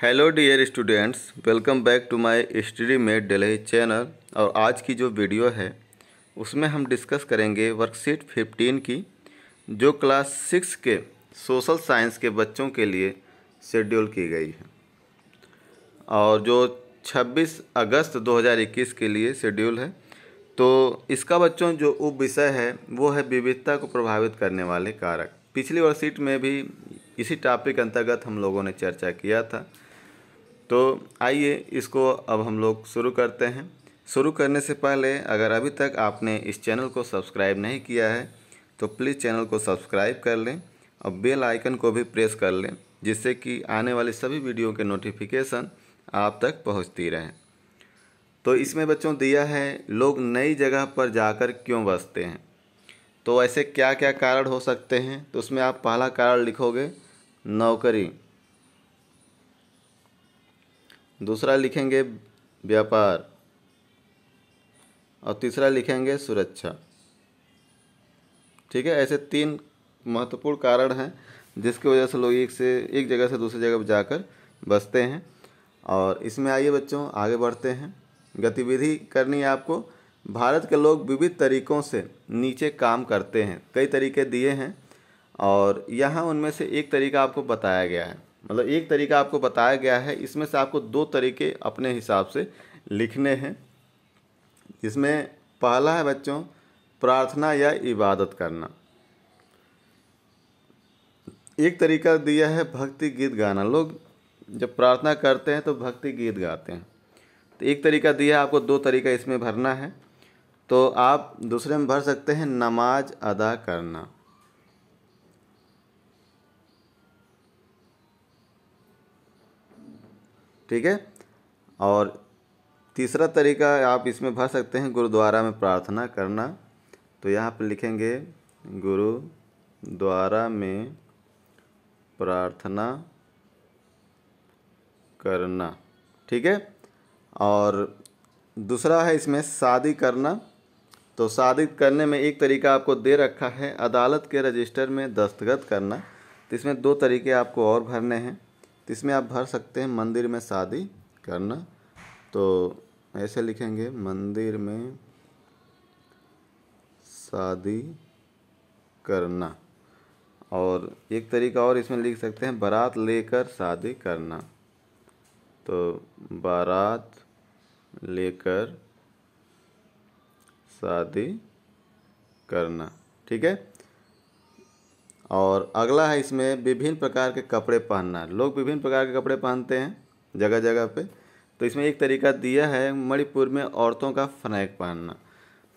hello dear students welcome back to my study made daily channel और आज की जो वीडियो है उसमें हम डिस्कस करेंगे वर्कशीट 15 की जो क्लास सिक्स के सोशल साइंस के बच्चों के लिए शेड्यूल की गई है और जो 26 अगस्त 2021 के लिए शेड्यूल है तो इसका बच्चों जो उप विषय है वो है विविधता को प्रभावित करने वाले कारक पिछली वर्कशीट में भी इसी टॉपिक अंतर्गत हम लोगों ने चर्चा किया था तो आइए इसको अब हम लोग शुरू करते हैं शुरू करने से पहले अगर अभी तक आपने इस चैनल को सब्सक्राइब नहीं किया है तो प्लीज़ चैनल को सब्सक्राइब कर लें और बेल आइकन को भी प्रेस कर लें जिससे कि आने वाली सभी वीडियो के नोटिफिकेशन आप तक पहुंचती रहें तो इसमें बच्चों दिया है लोग नई जगह पर जाकर क्यों बसते हैं तो ऐसे क्या क्या कारण हो सकते हैं तो उसमें आप पहला कारण लिखोगे नौकरी दूसरा लिखेंगे व्यापार और तीसरा लिखेंगे सुरक्षा ठीक है ऐसे तीन महत्वपूर्ण कारण हैं जिसकी वजह से लोग एक से एक जगह से दूसरी जगह जाकर बसते हैं और इसमें आइए बच्चों आगे बढ़ते हैं गतिविधि करनी है आपको भारत के लोग विविध तरीकों से नीचे काम करते हैं कई तरीके दिए हैं और यहाँ उनमें से एक तरीका आपको बताया गया है मतलब एक तरीका आपको बताया गया है इसमें से आपको दो तरीके अपने हिसाब से लिखने हैं इसमें पहला है बच्चों प्रार्थना या इबादत करना एक तरीका दिया है भक्ति गीत गाना लोग जब प्रार्थना करते हैं तो भक्ति गीत गाते हैं तो एक तरीका दिया आपको दो तरीका इसमें भरना है तो आप दूसरे में भर सकते हैं नमाज अदा करना ठीक है और तीसरा तरीका आप इसमें भर सकते हैं गुरुद्वारा में प्रार्थना करना तो यहाँ पर लिखेंगे गुरुद्वारा में प्रार्थना करना ठीक है और दूसरा है इसमें शादी करना तो शादी करने में एक तरीका आपको दे रखा है अदालत के रजिस्टर में दस्तखत करना तो इसमें दो तरीके आपको और भरने हैं तो इसमें आप भर सकते हैं मंदिर में शादी करना तो ऐसे लिखेंगे मंदिर में शादी करना और एक तरीका और इसमें लिख सकते हैं बारात लेकर शादी करना तो बारात लेकर शादी करना ठीक है और अगला है इसमें विभिन्न प्रकार के कपड़े पहनना लोग विभिन्न प्रकार के कपड़े पहनते हैं जगह जगह पे तो इसमें एक तरीका दिया है मणिपुर में औरतों का फनैक पहनना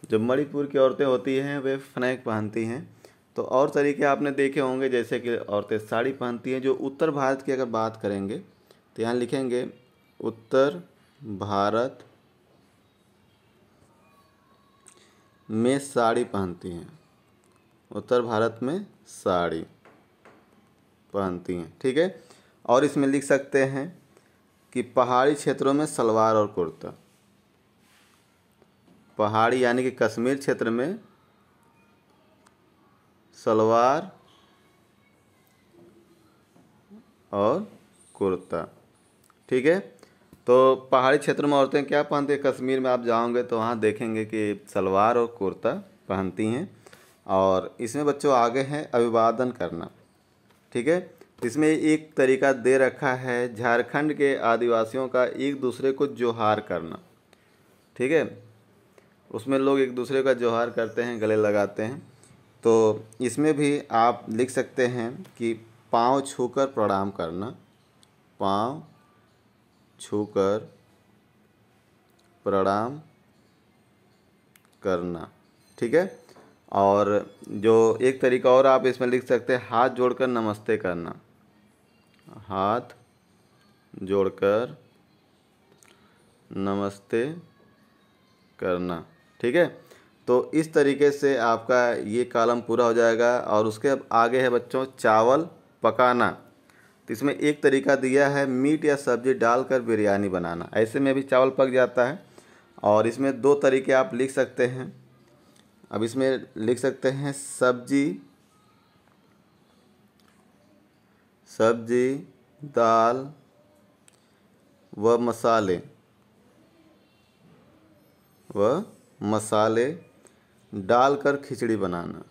जो मणिपुर की औरतें होती हैं वे फनैक पहनती हैं तो और तरीके आपने देखे होंगे जैसे कि औरतें साड़ी पहनती हैं जो उत्तर भारत की अगर बात करेंगे तो यहाँ लिखेंगे उत्तर भारत में साड़ी पहनती हैं उत्तर भारत में साड़ी पहनती हैं ठीक है और इसमें लिख सकते हैं कि पहाड़ी क्षेत्रों में सलवार और कुर्ता पहाड़ी यानी कि कश्मीर क्षेत्र में सलवार और कुर्ता ठीक है तो पहाड़ी क्षेत्र में औरतें क्या पहनती हैं कश्मीर में आप जाओगे तो वहाँ देखेंगे कि सलवार और कुर्ता पहनती हैं और इसमें बच्चों आगे हैं अभिवादन करना ठीक है इसमें एक तरीका दे रखा है झारखंड के आदिवासियों का एक दूसरे को जोहार करना ठीक है उसमें लोग एक दूसरे का जोहार करते हैं गले लगाते हैं तो इसमें भी आप लिख सकते हैं कि पाँव छूकर प्रणाम करना पाँव छूकर प्रणाम करना ठीक है और जो एक तरीका और आप इसमें लिख सकते हैं हाथ जोड़कर नमस्ते करना हाथ जोड़कर नमस्ते करना ठीक है तो इस तरीके से आपका ये कॉलम पूरा हो जाएगा और उसके अब आगे है बच्चों चावल पकाना तो इसमें एक तरीका दिया है मीट या सब्जी डालकर बिरयानी बनाना ऐसे में भी चावल पक जाता है और इसमें दो तरीके आप लिख सकते हैं अब इसमें लिख सकते हैं सब्जी सब्जी दाल व मसाले व मसाले डालकर खिचड़ी बनाना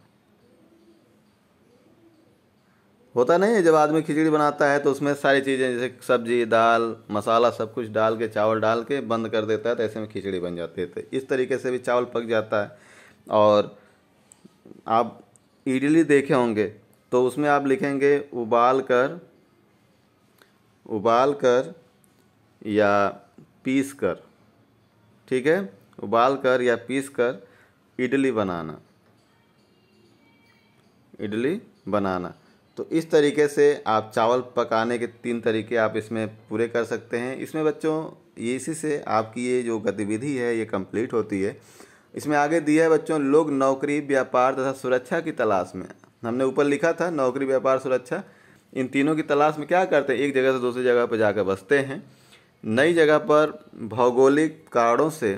होता नहीं है जब आदमी खिचड़ी बनाता है तो उसमें सारी चीज़ें जैसे सब्जी दाल मसाला सब कुछ डाल के चावल डाल के बंद कर देता है तो ऐसे में खिचड़ी बन जाती है तो इस तरीके से भी चावल पक जाता है और आप इडली देखे होंगे तो उसमें आप लिखेंगे उबाल कर उबाल कर या पीस कर ठीक है उबाल कर या पीस कर इडली बनाना इडली बनाना तो इस तरीके से आप चावल पकाने के तीन तरीके आप इसमें पूरे कर सकते हैं इसमें बच्चों इसी से आपकी ये जो गतिविधि है ये कंप्लीट होती है इसमें आगे दिया है बच्चों लोग नौकरी व्यापार तथा सुरक्षा की तलाश में हमने ऊपर लिखा था नौकरी व्यापार सुरक्षा इन तीनों की तलाश में क्या करते हैं एक जगह से दूसरी जगह पर जाकर बसते हैं नई जगह पर भौगोलिक कारणों से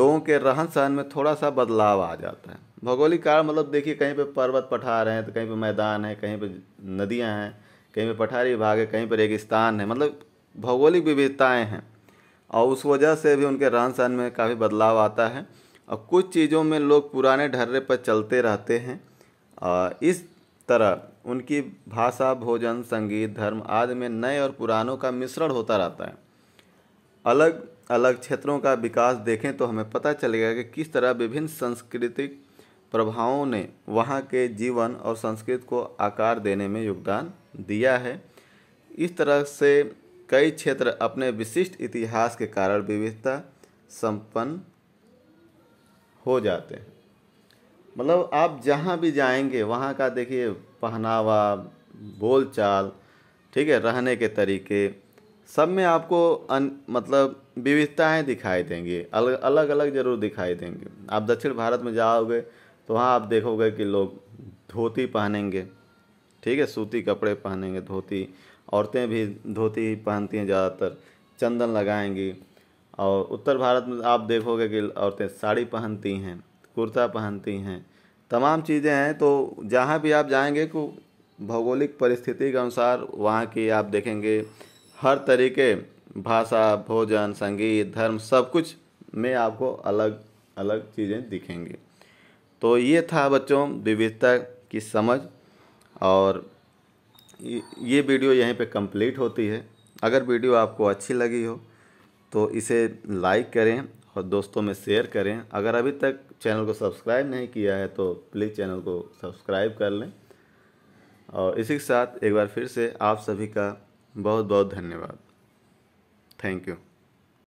लोगों के रहन सहन में थोड़ा सा बदलाव आ जाता है भौगोलिक कारण मतलब देखिए कहीं पे पर्वत पठार हैं तो कहीं पे मैदान है कहीं पे नदियां हैं कहीं पे पठारी भाग है कहीं पर रेगिस्तान है मतलब भौगोलिक विविधताएं हैं और उस वजह से भी उनके रहन सहन में काफ़ी बदलाव आता है और कुछ चीज़ों में लोग पुराने ढर्रे पर चलते रहते हैं और इस तरह उनकी भाषा भोजन संगीत धर्म आदि में नए और पुरानों का मिश्रण होता रहता है अलग अलग क्षेत्रों का विकास देखें तो हमें पता चलेगा कि किस तरह विभिन्न सांस्कृतिक प्रभावों ने वहाँ के जीवन और संस्कृत को आकार देने में योगदान दिया है इस तरह से कई क्षेत्र अपने विशिष्ट इतिहास के कारण विविधता संपन्न हो जाते हैं मतलब आप जहाँ भी जाएंगे वहाँ का देखिए पहनावा बोलचाल ठीक है रहने के तरीके सब में आपको अन मतलब विविधताएं दिखाई देंगी अलग अलग अलग जरूर दिखाई देंगे आप दक्षिण भारत में जाओगे तो वहाँ आप देखोगे कि लोग धोती पहनेंगे ठीक है सूती कपड़े पहनेंगे धोती औरतें भी धोती पहनती हैं ज़्यादातर चंदन लगाएंगी और उत्तर भारत में आप देखोगे कि औरतें साड़ी पहनती हैं कुर्ता पहनती हैं तमाम चीज़ें हैं तो जहाँ भी आप जाएंगे को भौगोलिक परिस्थिति के अनुसार वहाँ की आप देखेंगे हर तरीके भाषा भोजन संगीत धर्म सब कुछ में आपको अलग अलग चीज़ें दिखेंगी तो ये था बच्चों विविधता की समझ और ये वीडियो यहीं पे कंप्लीट होती है अगर वीडियो आपको अच्छी लगी हो तो इसे लाइक करें और दोस्तों में शेयर करें अगर अभी तक चैनल को सब्सक्राइब नहीं किया है तो प्लीज़ चैनल को सब्सक्राइब कर लें और इसी के साथ एक बार फिर से आप सभी का बहुत बहुत धन्यवाद थैंक यू